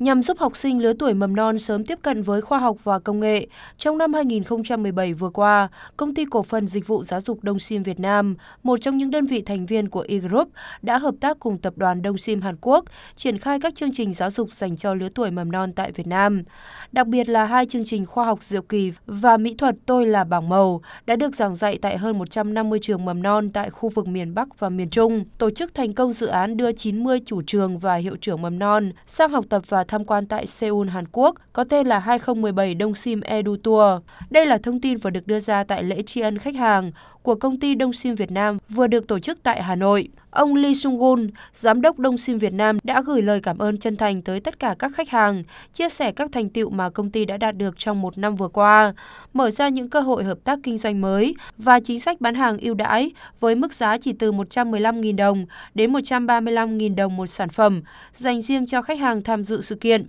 Nhằm giúp học sinh lứa tuổi mầm non sớm tiếp cận với khoa học và công nghệ, trong năm 2017 vừa qua, Công ty Cổ phần Dịch vụ Giáo dục Đông Sim Việt Nam, một trong những đơn vị thành viên của E-Group, đã hợp tác cùng Tập đoàn Đông Sim Hàn Quốc triển khai các chương trình giáo dục dành cho lứa tuổi mầm non tại Việt Nam. Đặc biệt là hai chương trình khoa học diệu kỳ và mỹ thuật Tôi là bảng màu đã được giảng dạy tại hơn 150 trường mầm non tại khu vực miền Bắc và miền Trung, tổ chức thành công dự án đưa 90 chủ trường và hiệu trưởng mầm non sang học tập và tham quan tại Seoul, Hàn Quốc, có tên là 2017 Đông Sim Edu Tour. Đây là thông tin vừa được đưa ra tại lễ tri ân khách hàng của công ty Đông Sim Việt Nam vừa được tổ chức tại Hà Nội. Ông Lee Sung-gun, giám đốc Đông Sim Việt Nam đã gửi lời cảm ơn chân thành tới tất cả các khách hàng, chia sẻ các thành tựu mà công ty đã đạt được trong một năm vừa qua, mở ra những cơ hội hợp tác kinh doanh mới và chính sách bán hàng ưu đãi với mức giá chỉ từ 115.000 đồng đến 135.000 đồng một sản phẩm, dành riêng cho khách hàng tham dự sự kiện.